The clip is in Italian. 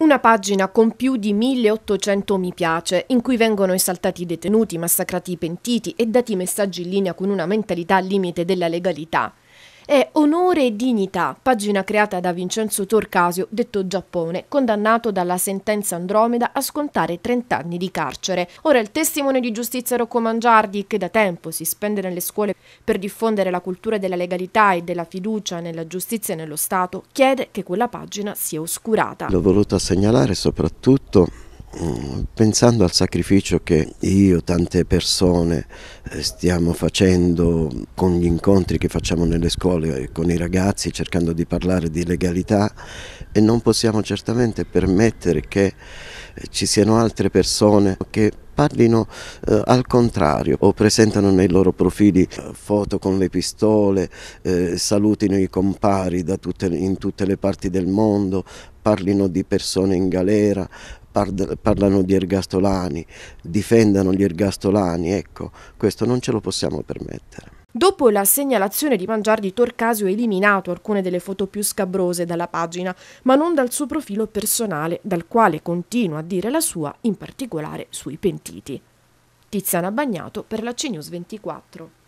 Una pagina con più di 1800 mi piace, in cui vengono esaltati i detenuti, massacrati i pentiti e dati messaggi in linea con una mentalità al limite della legalità è Onore e dignità, pagina creata da Vincenzo Torcasio, detto Giappone, condannato dalla sentenza Andromeda a scontare 30 anni di carcere. Ora il testimone di giustizia Rocco Mangiardi, che da tempo si spende nelle scuole per diffondere la cultura della legalità e della fiducia nella giustizia e nello Stato, chiede che quella pagina sia oscurata. L'ho voluta segnalare soprattutto pensando al sacrificio che io, e tante persone eh, stiamo facendo con gli incontri che facciamo nelle scuole con i ragazzi cercando di parlare di legalità e non possiamo certamente permettere che eh, ci siano altre persone che parlino eh, al contrario o presentano nei loro profili eh, foto con le pistole, eh, salutino i compari tutte, in tutte le parti del mondo, parlino di persone in galera, parlano di ergastolani, difendano gli ergastolani, ecco, questo non ce lo possiamo permettere. Dopo la segnalazione di Mangiardi, Torcasio ha eliminato alcune delle foto più scabrose dalla pagina, ma non dal suo profilo personale, dal quale continua a dire la sua, in particolare sui pentiti. Tiziana Bagnato per la CNews 24.